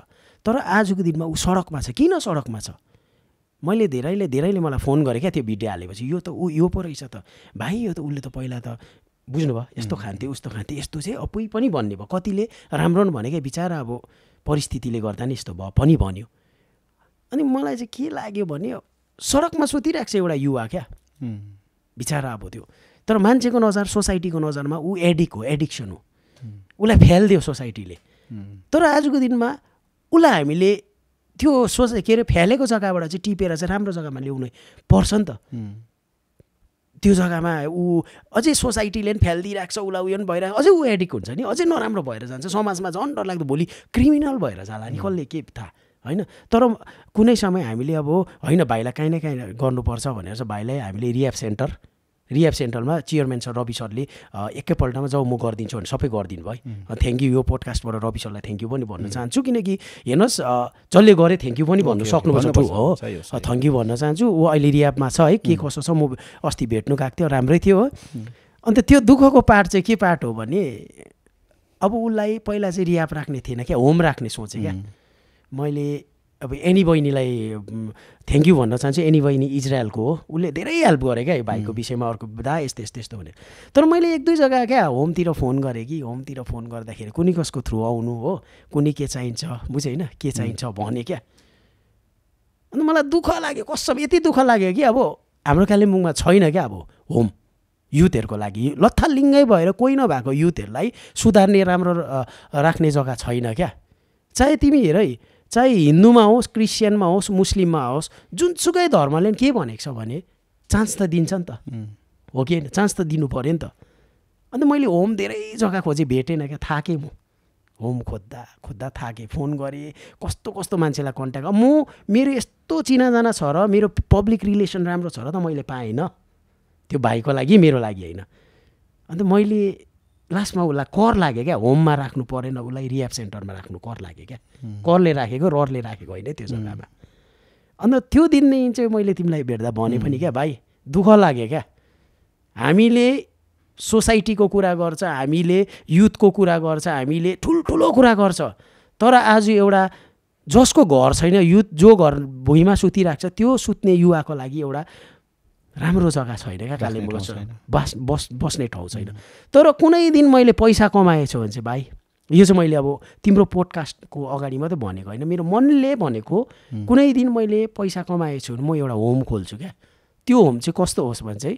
तर आजको दिनमा ऊ सडकमा छ किन सडकमा छ मैले धेरैले धेरैले मलाई फोन गरेँ क्या त्यो भिडियो हालेपछि यो त ऊ यो पो रहेछ त भाइ यो त उसले त पहिला त बुझ्नु भयो यस्तो खान्थ्यो उस्तो खान्थ्यो यस्तो चाहिँ अपुई पनि भन्ने भयो कतिले राम्रो भने क्या बिचरा अब परिस्थितिले गर्दा नि यस्तो भयो पनि भन्यो अनि मलाई चाहिँ के लाग्यो भने सडकमा सुतिरहेको छ एउटा युवा क्या बिचरा अब त्यो तर मान्छेको नजर सोसाइटीको नजरमा ऊ एडिक हो एडिक्सन हो उसलाई फ्यालिदियो सोसाइटीले तर आजको दिनमा उसलाई हामीले त्यो सोच के अरे फ्यालेको जग्गाबाट चाहिँ टिपेर चाहिँ राम्रो जग्गामा ल्याउनु पर्छ नि त त्यो जग्गामा ऊ अझै सोसाइटीले पनि फ्यालिदिइरहेको छ उसलाई उयो पनि भइरहेको अझै ऊ एडिक्ट हुन्छ नि अझै नराम्रो भएर जान्छ समाजमा झन् डरलाग्दो भोलि क्रिमिनल भएर जाला नि कसले के थाहा होइन तर कुनै समय हामीले अब होइन भाइलाई काहीँ न काहीँ गर्नुपर्छ भनेर चाहिँ भाइलाई हामीले रिएप सेन्टर रिएप सेन्टरमा चेयरम्यान सर रवि सरले एकैपल्टमा जब म गरिदिन्छु भने सबै गरिदिनु भयो थ्याङ्क यू यो पोडकास्टबाट रवि सरलाई थ्याङ्क यू पनि भन्न चाहन्छु किनकि हेर्नुहोस् जसले गरेँ थ्याङ्क यू पनि भन्नु सक्नुपर्छ हो थ्याङ्क यू भन्न चाहन्छु ऊ अहिले रियापमा छ है के कसो छ म अस्ति भेट्नु गएको थियो राम्रै थियो हो अन्त त्यो दुःखको पार्ट चाहिँ के पार्ट हो भने अब उसलाई पहिला चाहिँ रियाप राख्ने थिएन क्या होम राख्ने सोचेँ क्या मैले अब एनी बहिनीलाई थ्याङ्क यू भन्न चाहन्छु एनी बहिनी इजरायलको हो उसले धेरै हेल्प गरेँ क्या भाइको विषयमा अर्को दा यस्तो यस्तो यस्तो भनेर तर मैले एक दुई जग्गा क्या होमतिर फोन गरेँ कि होमतिर फोन गर्दाखेरि कुनै कसको थ्रु आउनु हो कुनै के चाहिन्छ बुझ्यो होइन के चाहिन्छ भने क्या अन्त मलाई दुःख लाग्यो कसम यति दुःख लाग्यो कि अब हाम्रो कालिम्पोङमा छैन क्या अब होम युथहरूको लागि लथालिङ्गै भएर कोही नभएको युथहरूलाई सुधार्ने राम्रो राख्ने जग्गा छैन क्या चाहे तिमी हेर है चाहे हिन्दूमा होस् क्रिस्चियनमा होस् मुस्लिममा होस् जुनसुकै धर्मले के भनेको छ भने चान्स त दिन्छ नि त हो कि होइन चान्स त दिनु पऱ्यो नि त अन्त मैले होम धेरै जग्गा खोजेँ भेटेन क्या थाकेँ म होम खोज्दा खोज्दा थाकेँ फोन गरेँ कस्तो कस्तो मान्छेलाई कन्ट्याक्ट म मेरो यस्तो चिनाजाना छ र मेरो पब्लिक रिलेसन राम्रो छ र त मैले पाएन त्यो भाइको लागि मेरो लागि होइन अन्त मैले लास्टमा उसलाई कर लाग्यो क्या होममा राख्नु परेन उसलाई रियाब सेन्टरमा राख्नु कर लाग्यो क्या करले राखेको ररले राखेको होइन त्यो जग्गामा अन्त त्यो दिन नै चाहिँ मैले तिमीलाई भेट्दा भने पनि क्या भाइ दुःख लाग्यो क्या हामीले सोसाइटीको कुरा गर्छ हामीले युथको कुरा गर्छ हामीले ठुल्ठुलो कुरा गर्छ तर आज एउटा जसको घर छैन युथ जो घर भुइँमा सुतिरहेको छ त्यो सुत्ने युवाको लागि एउटा राम्रो जग्गा छैन क्या कालिम्पोङ बस बस बस्ने ठाउँ छैन तर कुनै दिन मैले पैसा कमाएछु भने चाहिँ भाइ यो चाहिँ मैले अब तिम्रो पोडकास्टको अगाडि मात्रै भनेको होइन मेरो मनले भनेको कुनै दिन मैले पैसा कमाएछु भने म एउटा होम खोल्छु क्या त्यो होम चाहिँ कस्तो होस् भने चाहिँ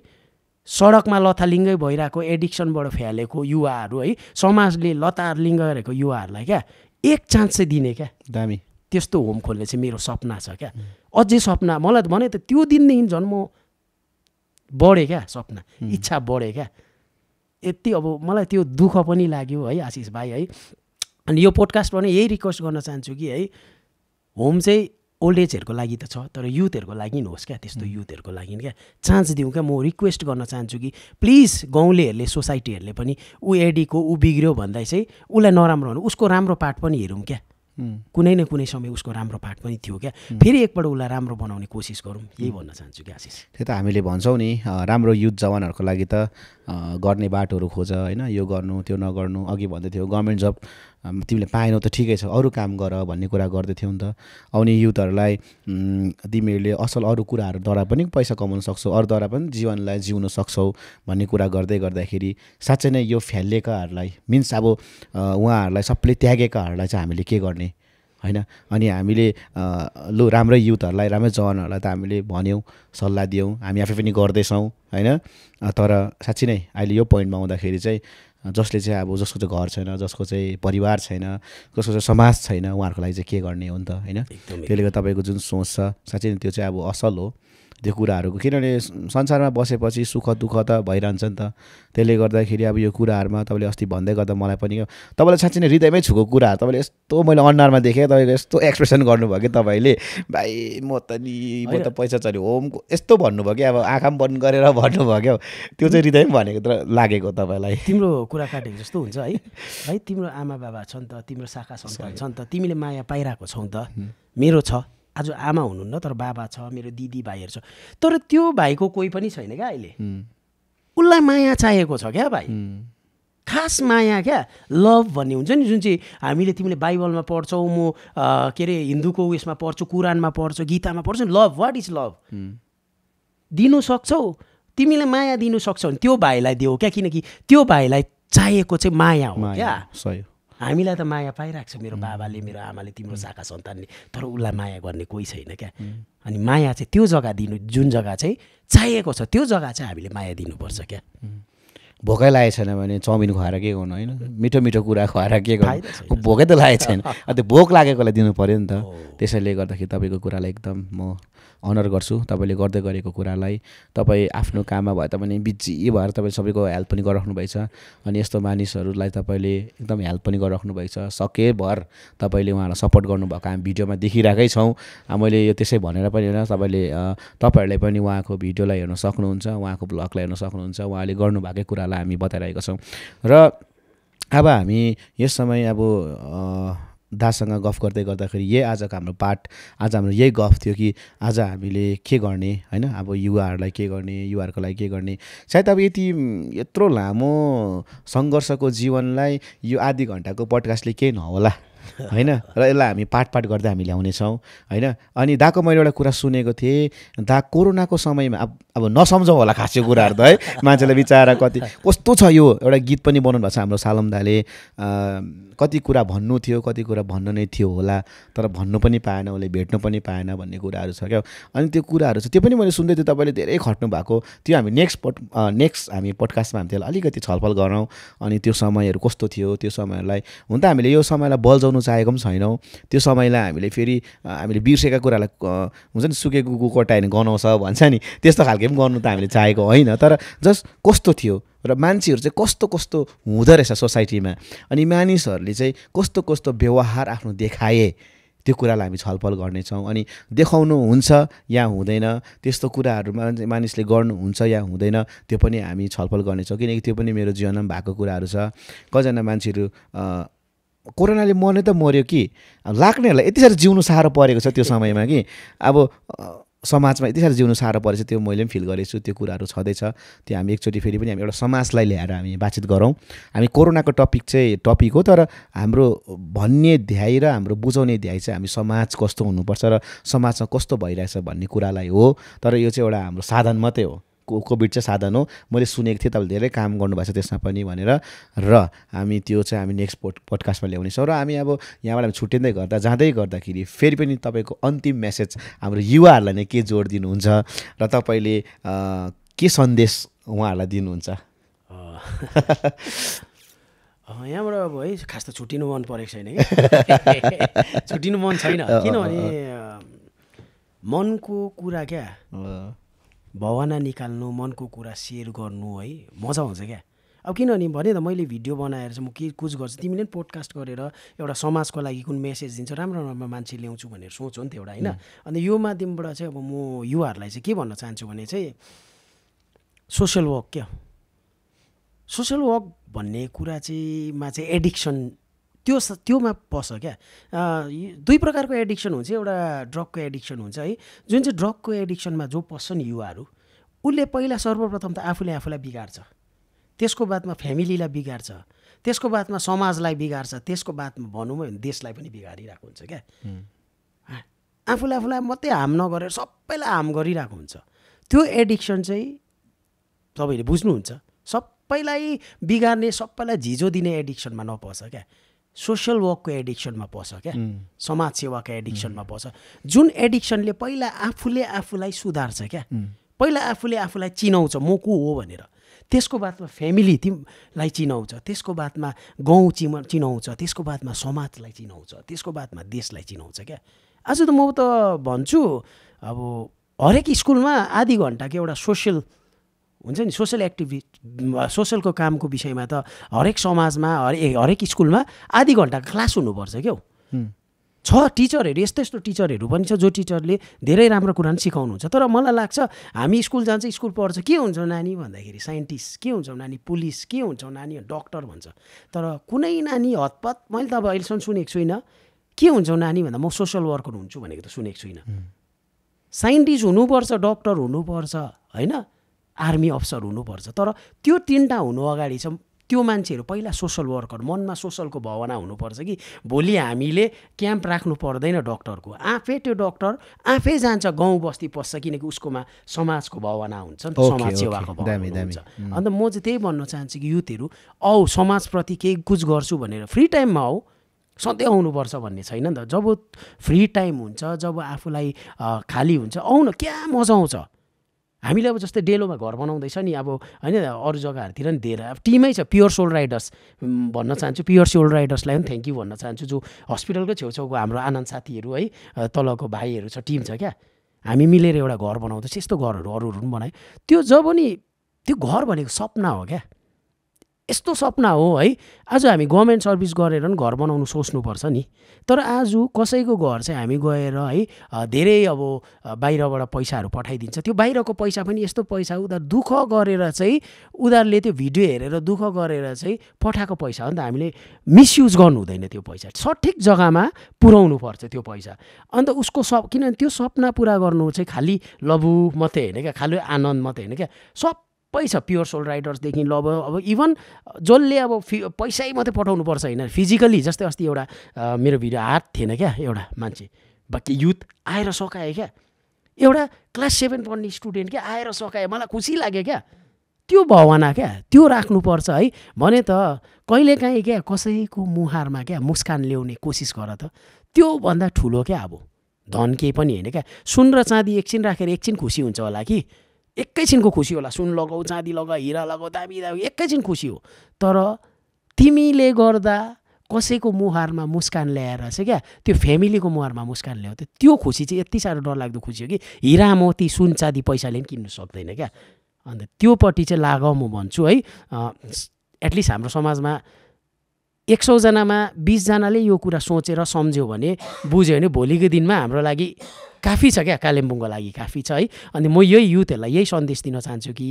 सडकमा लथालिङ्गै भइरहेको एडिक्सनबाट फ्यालेको युवाहरू है समाजले लतालिङ्ग गरेको युवाहरूलाई क्या एक चान्स चाहिँ दिने क्या दामी त्यस्तो होम खोल्ने चाहिँ मेरो सपना छ क्या अझै सपना मलाई भने त त्यो दिनदेखि झन् म बढेँ क्या सपना इच्छा बढेँ क्या यति अब मलाई त्यो दुःख पनि लाग्यो है आशिष भाइ है अनि यो पोडकास्ट पनि यही रिक्वेस्ट गर्न चाहन्छु कि है होम चाहिँ ओल्ड एजहरूको लागि त छ तर युथहरूको लागि होस् क्या त्यस्तो युथहरूको लागि क्या चान्स दिउँ क्या म रिक्वेस्ट गर्न चाहन्छु कि प्लिज गाउँलेहरूले सोसाइटीहरूले पनि ऊ एडीको ऊ बिग्रियो भन्दा चाहिँ उसलाई नराम्रो हुनु उसको राम्रो पार्ट पनि हेरौँ क्या कुनै न कुनै समय उसको राम्रो पार्ट पनि थियो क्या फेरि एकपल्ट उसलाई राम्रो बनाउने कोसिस गरौँ यही भन्न चाहन्छु क्या आशिष त्यही त हामीले भन्छौँ नि राम्रो युथ जवानहरूको लागि त गर्ने बाटोहरू खोज होइन यो गर्नु त्यो नगर्नु अघि भन्दै थियो गभर्मेन्ट जब तिमीले पाएनौ त ठिकै छ अरू काम गर भन्ने कुरा गर्दैथ्यौ नि त आउने युथहरूलाई तिमीहरूले असल अरू कुराहरूद्वारा पनि पैसा कमाउन सक्छौ अरूद्वारा पनि जीवनलाई जिउन सक्छौ भन्ने कुरा गर्दै गर्दाखेरि साँच्चै नै यो फ्यालिएकाहरूलाई मिन्स अब उहाँहरूलाई सबले त्यागेकाहरूलाई चाहिँ हामीले के गर्ने होइन अनि हामीले लु राम्रै युथहरूलाई राम्रै जवानहरूलाई त हामीले भन्यौँ सल्लाह दियौँ हामी आफै पनि गर्दैछौँ होइन तर साँच्ची नै अहिले यो पोइन्टमा आउँदाखेरि चाहिँ जसले चाहिँ अब जसको चाहिँ घर छैन जसको चाहिँ परिवार छैन जसको चाहिँ समाज छैन उहाँहरूको लागि चाहिँ के गर्ने हो नि त होइन त्यसले गर्दा तपाईँको जुन सोच छ साँच्चै त्यो चाहिँ अब असल हो त्यो कुराहरूको किनभने संसारमा बसेपछि सुख दुःख त भइरहन्छ नि त त्यसले गर्दाखेरि अब यो कुराहरूमा तपाईँले अस्ति भन्दै गर्दा मलाई पनि तपाईँलाई साँच्ची नै हृदयमै छुको कुरा तपाईँले यस्तो मैले अनुहारमा देखेँ तपाईँको यस्तो एक्सप्रेसन गर्नुभयो कि तपाईँले भाइ म त नि म त पैसा चल्यो होमको यस्तो भन्नुभयो कि अब आँखा पनि बन्द गरेर भन्नुभयो क्या त्यो चाहिँ हृदयमै भनेको तर लागेको तपाईँलाई तिम्रो कुरा काटेको जस्तो हुन्छ है भाइ तिम्रो आमा बाबा छन् त तिम्रो शाखा सन्तान छन् त तिमीले माया पाइरहेको छौ त मेरो छ आज आमा हुनुहुन्न तर बाबा छ मेरो दिदी भाइहरू छ तर त्यो भाइको कोही पनि छैन क्या अहिले उसलाई माया चाहिएको छ क्या भाइ खास माया क्या लभ भन्ने हुन्छ नि जुन चाहिँ हामीले तिमीले बाइबलमा पढ्छौ म के अरे हिन्दूको उयसमा पढ्छु कुरानमा पढ्छु गीतामा पढ्छु लभ वाट इज लभ दिनु सक्छौ तिमीले माया दिनु सक्छौ भने त्यो भाइलाई देऊ क्या किनकि त्यो भाइलाई चाहिएको चाहिँ माया हो क्या हामीलाई त माया पाइरहेको छ मेरो बाबाले मेरो आमाले तिम्रो शाखा सन्तानले तर उसलाई माया गर्ने कोही छैन क्या अनि माया चाहिँ त्यो जग्गा दिनु जुन जग्गा चाहिँ चाहिएको छ त्यो जग्गा चाहिँ हामीले माया दिनुपर्छ क्या भोकै लागेको छैन भने चाउमिन खुवाएर के गर्नु होइन मिठो मिठो कुरा खुवाएर के गर्नु भोकै त लागेको छैन अन्त भोक लागेकोलाई दिनु पऱ्यो नि त त्यसैले गर्दाखेरि तपाईँको कुरालाई एकदम म अनर गर्छु तपाईँले गर्दै गरेको कुरालाई तपाईँ आफ्नो काममा भए तापनि बिजी भएर तपाईँले सबैको हेल्प पनि गरिराख्नुभएछ अनि यस्तो मानिसहरूलाई तपाईँले एकदम हेल्प पनि गरिराख्नुभएछ सके भर तपाईँले उहाँलाई सपोर्ट गर्नुभएको हामी भिडियोमा देखिरहेकै छौँ मैले यो त्यसै भनेर पनि होइन तपाईँले तपाईँहरूले पनि उहाँको भिडियोलाई हेर्न सक्नुहुन्छ उहाँको ब्लगलाई हेर्न सक्नुहुन्छ उहाँले गर्नुभएकै कुरा कुरालाई हामी बताइरहेका छौँ र अब हामी यस समय अब दासँग गफ गर्दै गर्दाखेरि यही आजको हाम्रो पाठ आज हाम्रो यही गफ थियो कि आज हामीले के गर्ने होइन अब युवाहरूलाई के गर्ने युवाहरूको लागि के गर्ने सायद अब यति यत्रो लामो सङ्घर्षको जीवनलाई यो आधी घन्टाको पडकास्टले केही नहोला होइन र यसलाई हामी पाठ पाठ गर्दै हामी ल्याउनेछौँ होइन अनि दाको मैले एउटा कुरा सुनेको थिएँ दा कोरोनाको समयमा अब अब नसम्झौँ होला खासै यो कुराहरू त है मान्छेलाई बिचारा कति कस्तो छ यो एउटा गीत पनि बनाउनु भएको छ हाम्रो सालम दाले कति कुरा भन्नु थियो कति कुरा भन्नु नै थियो होला तर भन्नु पनि पाएन उसले भेट्नु पनि पाएन भन्ने कुराहरू छ क्या अनि त्यो कुराहरू छ त्यो पनि मैले सुन्दै थिएँ तपाईँले धेरै खट्नु भएको त्यो हामी नेक्स्ट पट नेक्स्ट हामी पडकास्टमा हामी त्यसलाई अलिकति छलफल गरौँ अनि त्यो समयहरू कस्तो थियो त्यो समयहरूलाई हुन त हामीले यो समयलाई बल्झाउनु गर्नु चाहेको पनि छैनौँ त्यो समयलाई हामीले फेरि हामीले बिर्सेका कुरालाई हुन्छ नि सुकेको कुकटायो भने गनाउँछ भन्छ नि त्यस्तो खालके पनि गर्नु त हामीले चाहेको होइन तर जस्ट कस्तो थियो र मान्छेहरू चाहिँ कस्तो कस्तो हुँदो रहेछ सोसाइटीमा अनि मानिसहरूले चाहिँ कस्तो कस्तो व्यवहार आफ्नो देखाए त्यो कुरालाई हामी छलफल गर्नेछौँ अनि देखाउनु हुन्छ या हुँदैन त्यस्तो कुराहरूमा मानिसले गर्नुहुन्छ या हुँदैन त्यो पनि हामी छलफल गर्नेछौँ किनकि त्यो पनि मेरो जीवनमा भएको कुराहरू छ कतिजना मान्छेहरू कोरोनाले मर्ने त मर्यो कि लाग्नेहरूलाई यति साह्रो जिउनु साह्रो परेको छ त्यो समयमा कि अब समाजमा यति साह्रो जिउनु साह्रो परेको छ त्यो मैले पनि फिल गरेको छु त्यो कुराहरू छँदैछ त्यो हामी एकचोटि फेरि पनि हामी एउटा समाजलाई ल्याएर हामी बातचित गरौँ हामी कोरोनाको टपिक चाहिँ टपिक हो तर हाम्रो भन्ने ध्याय र हाम्रो बुझाउने ध्याय चाहिँ हामी समाज कस्तो हुनुपर्छ र समाजमा कस्तो भइरहेछ भन्ने कुरालाई हो तर यो चाहिँ एउटा हाम्रो साधन मात्रै हो कोभिड चाहिँ साधन हो मैले सुनेको थिएँ तपाईँले धेरै काम गर्नुभएको छ त्यसमा पनि भनेर र हामी त्यो चाहिँ हामी नेक्स्ट पोड पडकास्टमा ल्याउनेछौँ र हामी अब यहाँबाट हामी छुट्टिँदै गर्दा जाँदै गर्दाखेरि फेरि पनि तपाईँको अन्तिम मेसेज हाम्रो युवाहरूलाई नै के जोड दिनुहुन्छ र तपाईँले के सन्देश उहाँहरूलाई दिनुहुन्छ यहाँबाट अब है खास त छुट्टिनु मन परेको छैन कि छुट्टिनु मन छैन किनभने मनको कुरा क्या भावना निकाल्नु मनको कुरा सेयर गर्नु है मजा आउँछ क्या अब किनभने भने त मैले भिडियो बनाएर चाहिँ म के कुछ गर्छु तिमीले पनि पोडकास्ट गरेर एउटा समाजको लागि कुन मेसेज दिन्छ राम्रो राम्रो मान्छे ल्याउँछु भनेर सोच नि त एउटा होइन अन्त यो माध्यमबाट चाहिँ अब म युवाहरूलाई चाहिँ के भन्न चाहन्छु भने चाहिँ सोसियल वर्क क्या सोसियल वर्क भन्ने कुरा चाहिँ मा चाहिँ एडिक्सन त्यो त्योमा पस क्या दुई प्रकारको एडिक्सन हुन्छ एउटा ड्रगको एडिक्सन हुन्छ है जुन चाहिँ ड्रगको एडिक्सनमा जो पस्छ नि युवाहरू उसले पहिला सर्वप्रथम त आफूले आफूलाई बिगार्छ त्यसको बादमा फ्यामिलीलाई बिगार्छ त्यसको बादमा समाजलाई बिगार्छ त्यसको बादमा भनौँ भने देशलाई पनि बिगारिरहेको हुन्छ क्या आफूले आफूलाई मात्रै हार्म नगरेर सबैलाई हार्म गरिरहेको हुन्छ त्यो एडिक्सन चाहिँ तपाईँले बुझ्नुहुन्छ सबैलाई बिगार्ने सबैलाई झिजो दिने एडिक्सनमा नपर्छ क्या सोसियल वर्कको एडिक्सनमा पर्छ क्या समाजसेवाको एडिक्सनमा पर्छ जुन एडिक्सनले पहिला आफूले आफूलाई सुधार्छ क्या पहिला आफूले आफूलाई चिनाउँछ म को हो भनेर त्यसको बादमा फ्यामिली तिमलाई चिनाउँछ त्यसको बादमा गाउँ चिम चिनाउँछ त्यसको बादमा समाजलाई चिनाउँछ त्यसको बादमा देशलाई चिनाउँछ क्या आज त म त भन्छु अब हरेक स्कुलमा आधी घन्टाको एउटा सोसियल हुन्छ नि सोसियल एक्टिभिटी सोसियलको कामको विषयमा त हरेक समाजमा हरेक हरेक स्कुलमा आधी घन्टाको क्लास हुनुपर्छ क्या छ टिचरहरू यस्तो यस्तो टिचरहरू पनि छ जो टिचरले धेरै राम्रो कुरा पनि हुन्छ तर मलाई लाग्छ हामी स्कुल जान्छ स्कुल पढ्छ के हुन्छ नानी भन्दाखेरि साइन्टिस्ट के हुन्छ नानी पुलिस के हुन्छ नानी डक्टर भन्छ तर कुनै नानी हतपत मैले त अब अहिलेसम्म सुनेको छुइनँ के हुन्छ नानी भन्दा म सोसियल वर्कर हुन्छु भनेको त सुनेको छुइनँ साइन्टिस्ट हुनुपर्छ डक्टर हुनुपर्छ होइन आर्मी अफिसर हुनुपर्छ तर त्यो तिनवटा हुनु अगाडि चाहिँ त्यो मान्छेहरू पहिला सोसल वर्कर मनमा सोसलको भावना हुनुपर्छ कि भोलि हामीले क्याम्प राख्नु पर्दैन डक्टरको आफै त्यो डक्टर आफै जान्छ गाउँ बस्ती पस्छ किनकि उसकोमा समाजको भावना हुन्छ नि समाज सेवाको भावना हुन्छ अन्त म चाहिँ त्यही भन्न चाहन्छु कि युथहरू औ समाजप्रति केही कुछ गर्छु भनेर फ्री टाइममा आऊ सधैँ आउनुपर्छ भन्ने छैन नि त जब फ्री टाइम हुन्छ जब आफूलाई खाली हुन्छ आउन क्या मजा आउँछ हामीले अब जस्तै डेलोमा घर बनाउँदैछ नि अब होइन अरू जग्गाहरूतिर नि धेरै अब टिमै छ प्योर सोल राइडर्स भन्न चाहन्छु प्योर सोल राइडर्सलाई पनि थ्याङ्क यू भन्न चाहन्छु जो हस्पिटलकै छेउछाउको हाम्रो आनन्द साथीहरू है तलको भाइहरू छ टिम छ क्या हामी मिलेर एउटा घर बनाउँदैछ यस्तो घरहरू अरूहरू पनि बनायो त्यो जब नि त्यो घर भनेको सपना हो क्या यस्तो सपना हो है आज हामी गभर्मेन्ट सर्भिस गरेर पनि घर बनाउनु सोच्नुपर्छ नि तर आज कसैको घर चाहिँ हामी गएर है धेरै अब बाहिरबाट पैसाहरू पठाइदिन्छ त्यो बाहिरको पैसा पनि यस्तो पैसा उनीहरू दुःख गरेर चाहिँ उनीहरूले त्यो भिडियो हेरेर दुःख गरेर चाहिँ पठाएको पैसा हो नि त हामीले मिसयुज गर्नु हुँदैन त्यो पैसा सठिक जग्गामा पुऱ्याउनु पर्छ त्यो पैसा अन्त उसको सप किनभने त्यो सपना पुरा गर्नु चाहिँ खालि लभु मात्रै होइन क्या खालि आनन्द मात्रै होइन क्या सब सबै छ प्योर सोल राइडर्सदेखि लभ अब इभन जसले अब फि पैसै मात्रै पठाउनुपर्छ होइन फिजिकली जस्तै अस्ति एउटा मेरो भिडियो हात थिएन क्या एउटा मान्छे बाँकी युथ आएर सकायो क्या एउटा क्लास सेभेन पढ्ने स्टुडेन्ट क्या आएर सकायो मलाई खुसी लाग्यो क्या त्यो भावना क्या त्यो राख्नुपर्छ है भने त कहिलेकाहीँ क्या कसैको मुहारमा क्या मुस्कान ल्याउने कोसिस गर त त्योभन्दा ठुलो क्या अब धन केही पनि होइन क्या सुन र चाँदी एकछिन राखेर एकछिन खुसी हुन्छ होला कि एकैछिनको खुसी होला सुन लगाऊ चाँदी लगाऊ हिरा लगाऊ दामी दामी एकैछिन खुसी हो तर तिमीले गर्दा कसैको मुहारमा मुस्कान ल्याएर चाहिँ क्या त्यो फ्यामिलीको मुहारमा मुस्कान ल्याउँथ्यो त्यो खुसी चाहिँ यति साह्रो डरलाग्दो खुसी हो कि हिरा मोती सुन चाँदी पैसाले पनि किन्नु सक्दैन क्या अन्त त्योपट्टि चाहिँ लाग म भन्छु है एटलिस्ट हाम्रो समाजमा एक सौजनामा बिसजनाले यो कुरा सोचेर सम्झ्यो भने बुझ्यो भने भोलिको दिनमा हाम्रो लागि काफी छ क्या कालिम्पोङको लागि काफी छ है अनि म यही युथहरूलाई यही सन्देश दिन चाहन्छु कि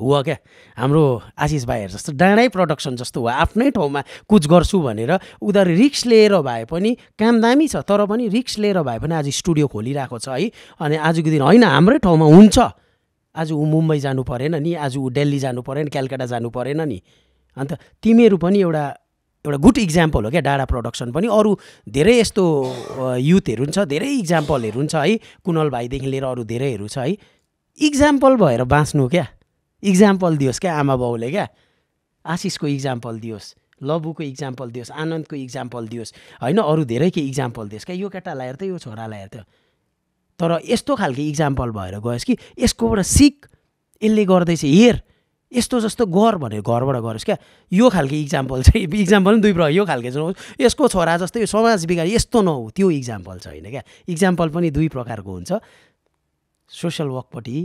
हो क्या हाम्रो आशिष भाइहरू जस्तो डाँडै प्रडक्सन जस्तो हो आफ्नै ठाउँमा कुछ गर्छु भनेर उनीहरू रिक्स लिएर भए पनि काम दामी छ तर पनि रिक्स लिएर भए पनि आज स्टुडियो खोलिरहेको छ है अनि आजको दिन होइन हाम्रै ठाउँमा हुन्छ आज ऊ मुम्बई जानु परेन नि आज ऊ दिल्ली जानु परेन क्यालकाटा जानु परेन नि अन्त तिमीहरू पनि एउटा एउटा गुड इक्जाम्पल हो क्या डाँडा प्रडक्सन पनि अरू धेरै यस्तो युथहरू छ धेरै इक्जाम्पलहरू छ है कुनल भाइदेखि लिएर अरू धेरैहरू छ है इक्जाम्पल भएर बाँच्नु क्या इक्जाम्पल दियोस् क्या आमा बाउले क्या आशिषको इक्जाम्पल दियोस् लबुको इक्जाम्पल दियोस् आनन्दको इक्जाम्पल दियोस् होइन अरू धेरै के इक्जाम्पल दियोस् क्या यो केटालाई हेर्थ्यो यो छोरालाई हेर्थ्यो तर यस्तो खालको इक्जाम्पल भएर गयोस् कि यसकोबाट सिक यसले गर्दैछ हेर यस्तो जस्तो गर भनेर घरबाट गरोस् क्या यो खालको इक्जाम्पल चाहिँ इक्जाम्पल पनि दुई प्रकार यो खालको चाहिँ यसको छोरा जस्तै समाज बिगार यस्तो नहो त्यो इक्जाम्पल छ होइन क्या इक्जाम्पल पनि दुई प्रकारको हुन्छ सोसियल वर्कपट्टि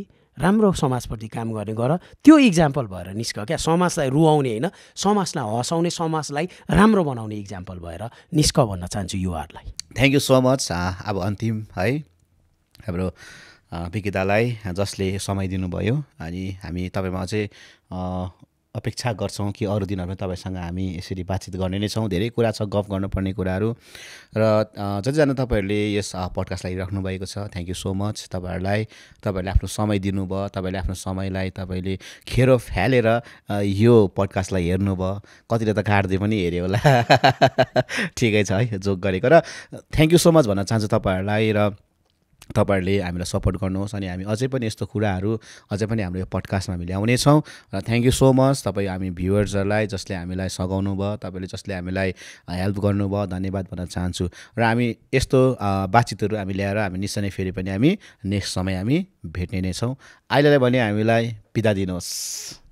राम्रो समाजपट्टि काम गर्ने गर त्यो इक्जाम्पल भएर निस्क क्या समाजलाई रुवाउने होइन समाजलाई हँसाउने समाजलाई राम्रो बनाउने इक्जाम्पल भएर निस्क भन्न चाहन्छु युवाहरूलाई थ्याङ्क यू सो मच अब अन्तिम है हाम्रो विकितालाई जसले समय दिनुभयो अनि हामी तपाईँमा अझै अपेक्षा गर्छौँ कि अरू दिनहरूमा तपाईँसँग हामी यसरी बातचित गर्ने नै छौँ धेरै कुरा छ गफ गर्नुपर्ने कुराहरू र जतिजना तपाईँहरूले यस पडकास्टलाई भएको छ थ्याङ्क यू सो मच तपाईँहरूलाई तपाईँहरूले आफ्नो समय दिनुभयो तपाईँले आफ्नो समयलाई तपाईँले खेरो फ्यालेर यो पडकास्टलाई हेर्नुभयो कतिले त काट्दै पनि हेऱ्यो होला ठिकै छ है जोक गरेको र थ्याङ्क यू सो मच भन्न चाहन्छु तपाईँहरूलाई र तपाईँहरूले हामीलाई सपोर्ट गर्नुहोस् अनि हामी अझै पनि यस्तो कुराहरू अझै पनि हाम्रो यो पडकास्टमा हामी ल्याउनेछौँ र थ्याङ्क यू सो मच तपाईँ हामी भ्युवर्सहरूलाई जसले हामीलाई सघाउनु भयो तपाईँले जसले हामीलाई हेल्प गर्नुभयो धन्यवाद भन्न चाहन्छु र हामी यस्तो बातचितहरू हामी ल्याएर हामी निश्चय नै फेरि पनि हामी नेक्स्ट समय हामी भेट्ने नै छौँ अहिलेलाई भने हामीलाई बिदा दिनुहोस्